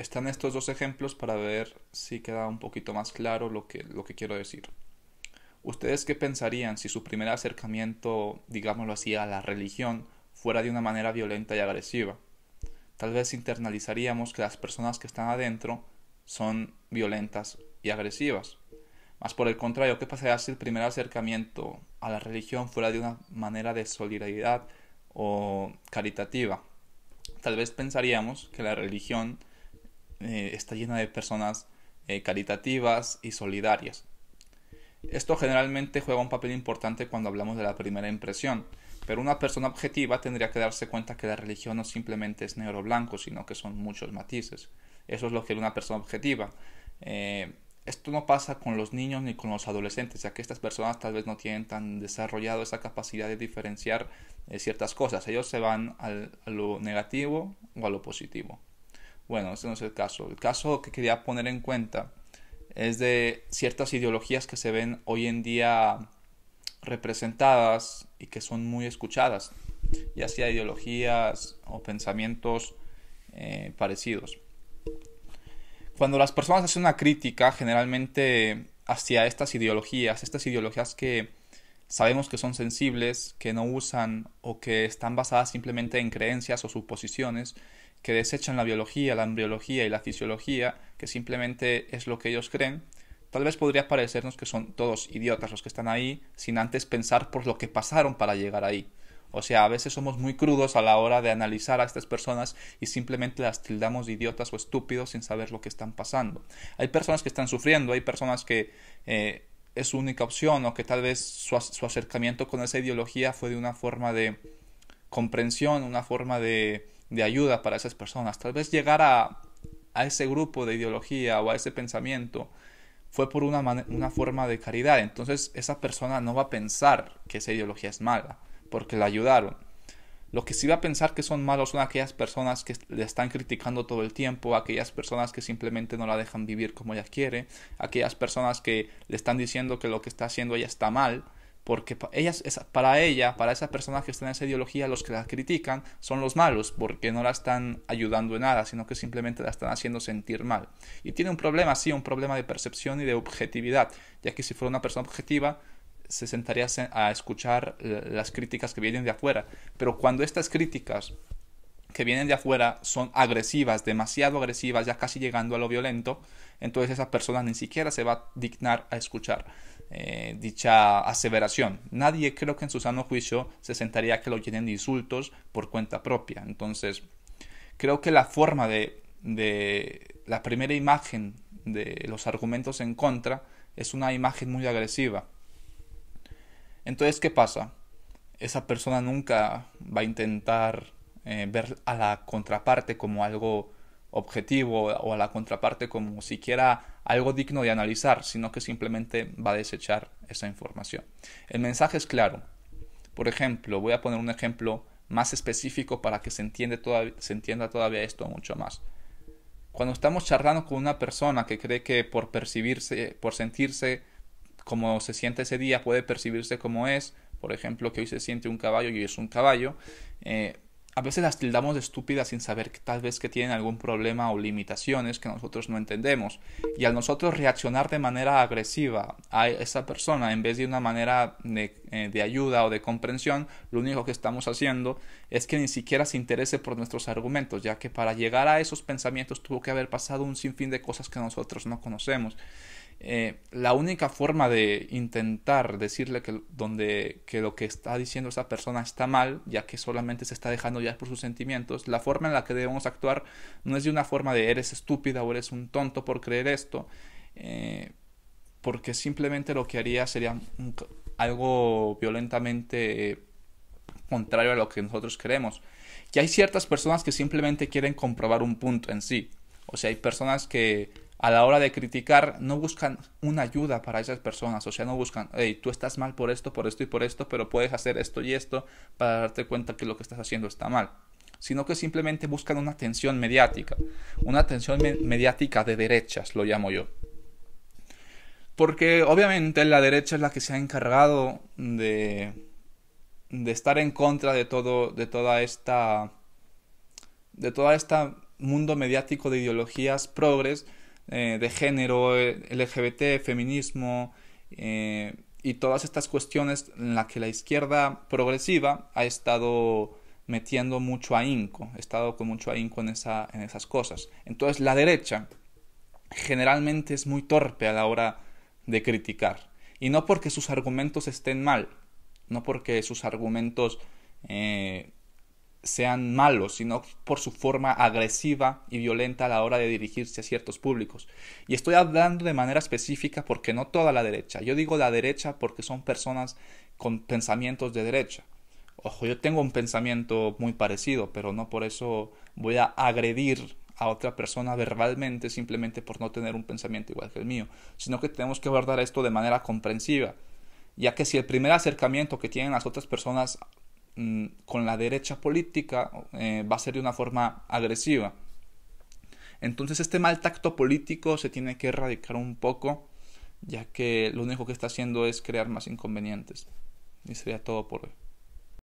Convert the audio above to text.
están estos dos ejemplos para ver si queda un poquito más claro lo que, lo que quiero decir. ¿Ustedes qué pensarían si su primer acercamiento, digámoslo así, a la religión fuera de una manera violenta y agresiva? Tal vez internalizaríamos que las personas que están adentro son violentas y agresivas. Más por el contrario, ¿qué pasaría si el primer acercamiento a la religión fuera de una manera de solidaridad o caritativa? Tal vez pensaríamos que la religión eh, está llena de personas eh, caritativas y solidarias. Esto generalmente juega un papel importante cuando hablamos de la primera impresión, pero una persona objetiva tendría que darse cuenta que la religión no simplemente es negro o blanco, sino que son muchos matices. Eso es lo que una persona objetiva. Eh, esto no pasa con los niños ni con los adolescentes, ya que estas personas tal vez no tienen tan desarrollado esa capacidad de diferenciar ciertas cosas. Ellos se van a lo negativo o a lo positivo. Bueno, ese no es el caso. El caso que quería poner en cuenta es de ciertas ideologías que se ven hoy en día representadas y que son muy escuchadas, ya sea ideologías o pensamientos eh, parecidos. Cuando las personas hacen una crítica, generalmente hacia estas ideologías, estas ideologías que sabemos que son sensibles, que no usan o que están basadas simplemente en creencias o suposiciones que desechan la biología, la embriología y la fisiología, que simplemente es lo que ellos creen, tal vez podría parecernos que son todos idiotas los que están ahí, sin antes pensar por lo que pasaron para llegar ahí. O sea, a veces somos muy crudos a la hora de analizar a estas personas y simplemente las tildamos de idiotas o estúpidos sin saber lo que están pasando. Hay personas que están sufriendo, hay personas que eh, es su única opción o que tal vez su acercamiento con esa ideología fue de una forma de comprensión, una forma de de ayuda para esas personas. Tal vez llegar a, ese grupo de ideología o a ese pensamiento fue por una, una forma de caridad. Entonces esa persona no va a pensar que esa ideología es mala, porque la ayudaron. Lo que sí va a pensar que son malos son aquellas personas que le están criticando todo el tiempo, aquellas personas que simplemente no la dejan vivir como ella quiere, aquellas personas que le están diciendo que lo que está haciendo ella está mal porque ellas, para ella, para esas personas que están en esa ideología, los que la critican son los malos, porque no la están ayudando en nada, sino que simplemente la están haciendo sentir mal. Y tiene un problema, sí, un problema de percepción y de objetividad, ya que si fuera una persona objetiva, se sentaría a escuchar las críticas que vienen de afuera. Pero cuando estas críticas que vienen de afuera son agresivas, demasiado agresivas, ya casi llegando a lo violento, entonces esa persona ni siquiera se va a dignar a escuchar. Eh, dicha aseveración. Nadie creo que en su sano juicio se sentaría a que lo llenen de insultos por cuenta propia. Entonces, creo que la forma de, de la primera imagen de los argumentos en contra es una imagen muy agresiva. Entonces, ¿qué pasa? Esa persona nunca va a intentar eh, ver a la contraparte como algo objetivo o a la contraparte como siquiera algo digno de analizar, sino que simplemente va a desechar esa información. El mensaje es claro. Por ejemplo, voy a poner un ejemplo más específico para que se, se entienda todavía esto mucho más. Cuando estamos charlando con una persona que cree que por percibirse, por sentirse como se siente ese día, puede percibirse como es, por ejemplo, que hoy se siente un caballo y es un caballo, eh, a veces las tildamos de estúpidas sin saber que tal vez que tienen algún problema o limitaciones que nosotros no entendemos. Y al nosotros reaccionar de manera agresiva a esa persona en vez de una manera de, eh, de, ayuda o de comprensión, lo único que estamos haciendo es que ni siquiera se interese por nuestros argumentos, ya que para llegar a esos pensamientos tuvo que haber pasado un sinfín de cosas que nosotros no conocemos. Eh, la única forma de intentar decirle que, donde, que lo que está diciendo esa persona está mal, ya que solamente se está dejando ya por sus sentimientos, la forma en la que debemos actuar no es de una forma de eres estúpida o eres un tonto por creer esto, eh, porque simplemente lo que haría sería algo violentamente contrario a lo que nosotros queremos. Que hay ciertas personas que simplemente quieren comprobar un punto en sí. O sea, hay personas que a la hora de criticar no buscan una ayuda para esas personas, o sea, no buscan, hey, tú estás mal por esto, por esto y por esto, pero puedes hacer esto y esto para darte cuenta que lo que estás haciendo está mal, sino que simplemente buscan una atención mediática, una atención mediática de derechas, lo llamo yo. Porque obviamente la derecha es la que se ha encargado de, de estar en contra de todo, de toda esta, de toda este mundo mediático de ideologías progres eh, de género, eh, LGBT, feminismo eh, y todas estas cuestiones en las que la izquierda progresiva ha estado metiendo mucho ahínco, ha estado con mucho ahínco en, en esas cosas. Entonces la derecha generalmente es muy torpe a la hora de criticar. Y no porque sus argumentos estén mal, no porque sus argumentos sean malos, sino por su forma agresiva y violenta a la hora de dirigirse a ciertos públicos. Y estoy hablando de manera específica porque no toda la derecha. Yo digo la derecha porque son personas con pensamientos de derecha. Ojo, yo tengo un pensamiento muy parecido, pero no por eso voy a agredir a otra persona verbalmente simplemente por no tener un pensamiento igual que el mío, sino que tenemos que abordar esto de manera comprensiva, ya que si el primer acercamiento que tienen las otras personas Mm, con la derecha política eh, va a ser de una forma agresiva. Entonces este mal tacto político se tiene que erradicar un poco, ya que lo único que está haciendo es crear más inconvenientes. Y sería todo por hoy.